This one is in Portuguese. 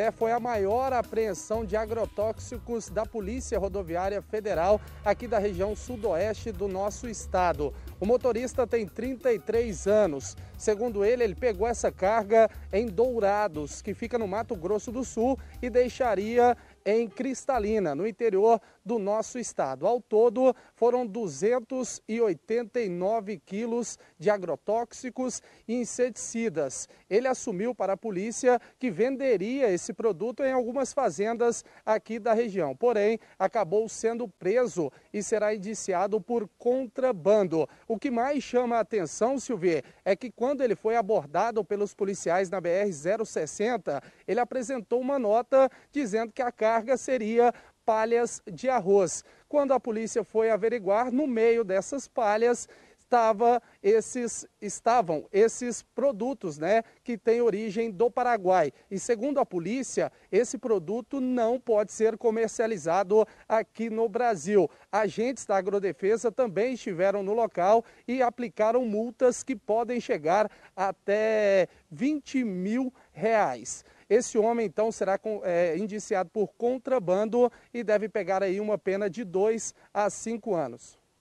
É, foi a maior apreensão de agrotóxicos da Polícia Rodoviária Federal aqui da região sudoeste do nosso estado. O motorista tem 33 anos. Segundo ele, ele pegou essa carga em Dourados, que fica no Mato Grosso do Sul, e deixaria em Cristalina, no interior do nosso estado. Ao todo, foram 289 quilos de agrotóxicos e inseticidas. Ele assumiu para a polícia que venderia esse produto em algumas fazendas aqui da região. Porém, acabou sendo preso e será indiciado por contrabando. O que mais chama a atenção, Silvio, é que quando ele foi abordado pelos policiais na BR-060, ele apresentou uma nota dizendo que a carga carga seria palhas de arroz. Quando a polícia foi averiguar, no meio dessas palhas estava esses estavam esses produtos, né, que têm origem do Paraguai. E segundo a polícia, esse produto não pode ser comercializado aqui no Brasil. Agentes da Agrodefesa também estiveram no local e aplicaram multas que podem chegar até 20 mil reais. Esse homem, então, será é, indiciado por contrabando e deve pegar aí uma pena de 2 a 5 anos.